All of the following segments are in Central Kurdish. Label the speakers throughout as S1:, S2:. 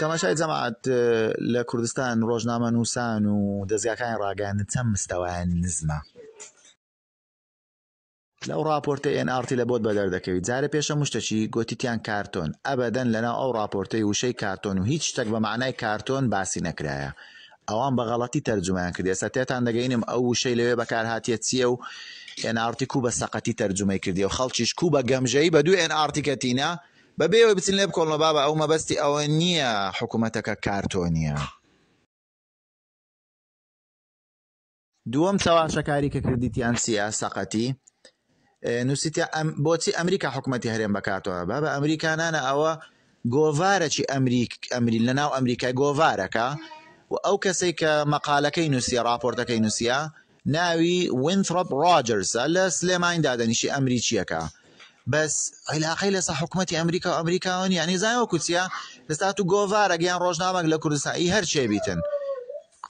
S1: تەماشای جەماعات لە کوردستان ڕۆژنامە نووسان و دەستگاکانی ڕاگەاندن چەند مستەوایان نزمە لەو راپۆرتە ئNRتی لە بۆت بەدەر دەکەوێت جارە پێشە مشتەچی گوتیتیان کارتۆن ئەبەدەن لەنا ئەو راپۆرتەی وشەی کارتۆن و هیچ شتێک بە معنای کارتۆن باسی نەکرایە ئەوان بەغڵەتی تەرجمان کردی ئێستا تێتان دەگەینم ئەو وشەی لەوێ بەکارهاتیە چییە و ئNRتی کو بە سەقەتی تەرجمەی کردی و خەڵکیش کو بە گەمژەی بە دوو ئNRتیکەتینە بەبێەوە بچین لێ بکۆڵە بابە ئەو مەبەستی ئەوە نییە حکوومەتەکە کارتۆنیە. دووەم چاواشەکاری کە کردیتیان سیاسەقەتی نووسیتیا بۆچی ئەمریکا حکوومەتتی هەرێم بکاتەوە با بە ئەمریکانانە ئەوە گۆڤارەی ئەمریک ئەمری لە ناو ئەمریکای گۆڤارەکە و ئەو کەسێک کە مەقالەکەی نووسە راپۆرتەکەی نووسە ناوی وینترۆپ ڕاجرسە لە سلێماین دادەنیشی ئەمریکیەکە بەس عیلاقی لەسا حکوومەتتی ئەمریکا و ئەمریکاون یانی زایەوە کوچیا دەستات و گۆڤارە گیان ڕۆژنامەک لە کوردستانی هەر چێبیتن.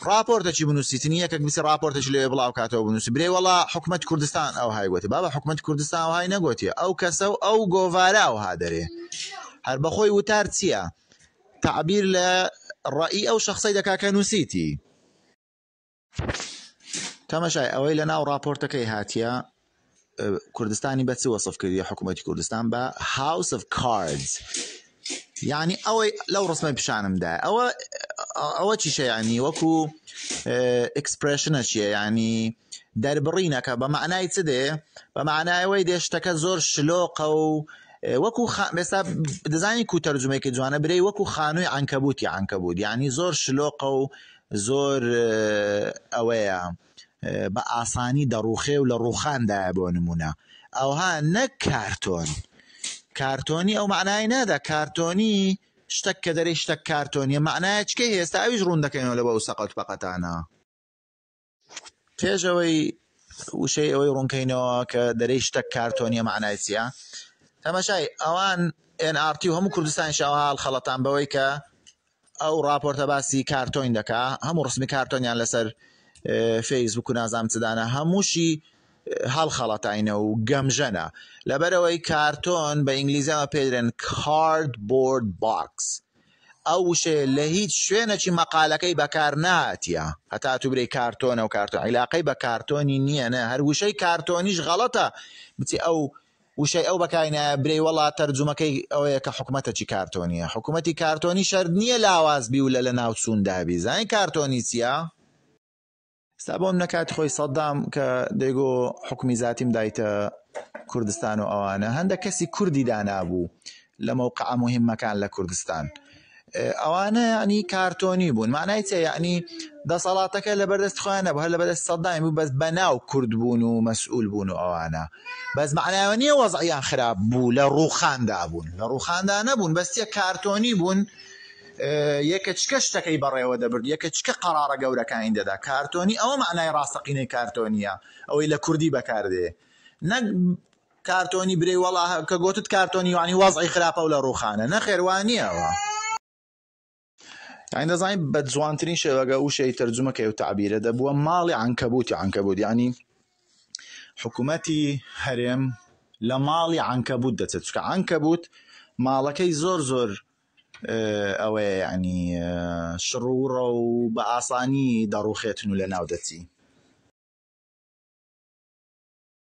S1: راپۆرتەی بنووسیتن یەکە گوسی راپۆرتش لێ بڵاوکاتەوە بنووسی برێوەڵا حکوومەت کوردستان ئەو هایگوتی بابە حکوومەت کوردستان های نەگوتی ئەو کەسە و ئەو گۆڤارا و هادرێ هەر بەخۆی وتار چییە؟ تعبیر لە ڕئی ئەو شخصی دەکاکە نووسیتی. تەمەشای ئەوەی لە ناو راپۆرتەکەی هاتیە کوردستانی بە چ وەصف کردی حکوومەتی کوردستان بە هاوس of کارز یعنی ئەوەی لەو ڕسممە پیشانمدا ئەوە ئەوە چیشەیانی وەکو ئەکسپرشنە چیە ینی دەربڕینەکە بە معنای چ دێ بە معنایەوەی دێشتەکە زۆر شلۆقە و وەکو ئێستا دەزانی کوتەرجمێکی جوانە برەی وەکو خانووی ئەنکەبووتی ئەنکە بود ینی زۆر شلۆقە و زۆر ئەوەیە. بە ئاسانی دەڕوخێ و لە ڕوخاندایە بۆ نمونە ئەوها نەک کارتۆن کارتۆنی ئەو معنای نادا کارتۆنی شتێک کە دەری شتە کارتۆنیە معنایچکە هێستا ئەویش ڕوون دەکەینەوە لە بە و سەقەت بەقەتانە پێشەوەی وشەی ئەوەی ڕوونکەینەوە کە دەرەی شتە کارتۆنیە معنایسیە تەمەشای ئەوان NRT و هەموو کوردستان شاوهاڵ خەڵەتان بەوەی کە ئەو راپۆرتە باسی کارتۆین دەکا هەموو ڕسمی کارتۆنیان لەسەر فەیسبوک و نازام چدانە هەمووشی هەڵ خەڵەتینە و گەمژەنە لەبەرەوەی کارتۆن بە ئینگلیزیەوە پێدرێن کارد بۆرد باکس. ئەو وشێ لە هیچ شوێنەی مەقالەکەی بەکار ناتە هەتا تو برەی کارتۆنە و کارتۆن عیلاقەی بە کارتۆنی نییە نە هەر وشەی کارتۆنیش غەڵەتە بچی ئەو وشەی ئەو بەکینە برەی وڵا تەرجمەکەی ئەوەیە کە حکوومەتە چی کارتۆنیە حکوومەتی کارتۆنی شەر نییە لاواز بی و لە لە ناوچوندابی زانین کارتۆنی چیە؟ ستا بۆم نەکات خۆی سەددام کە دەیگۆ حکومی زاتیم دایتە کوردستان و ئەوانە هەندە کەسی کوردی دانابوو لە مەوقع مهمەکان لە کوردستان. ئەوانە ینی کارتۆنی بوون مانای چێ یعنی دەسەڵاتەکە لە بەردەست خۆیانە هەر لە بەدەست سەدایم بوو بەس بەناو کورد بوون و مەسئول بوون و ئەوانە بەس معناوە نیە وەزعیان خراپ بوو لە ڕووخاندا بوون لە ڕووخاندا نەبوون بەستە کارتۆنی بوون یەکە چکە شتەکەی بەڕێوە دەبرد یەکە چکە قەرارە گەورەکانی دەدا کارتۆنی ئەوە معنای ڕاستەقینەی کارتۆنیە ئەوەی لە کوردی بەکاردێ نەک کارتۆنی برێ وڵا کە گوتت کارتۆنی وانی وازعی خراپە و لە ڕوخانە نەخێوانیەوە. دەزانین بە جوانترین شێوەگە وشەی تەرجمەکەی و تعبیرە دەبووە ماڵی عنکەبووتی عنکەبوودی ینی حکوومەتی هەرێم لە ماڵی عنکەبوت دەچێت چکە عنکەبوت ماڵەکەی زۆر زۆر ئەوەیە ینی شڕوڕە و بە ئاسانی دەڕوخێتن و لە ناو دەچی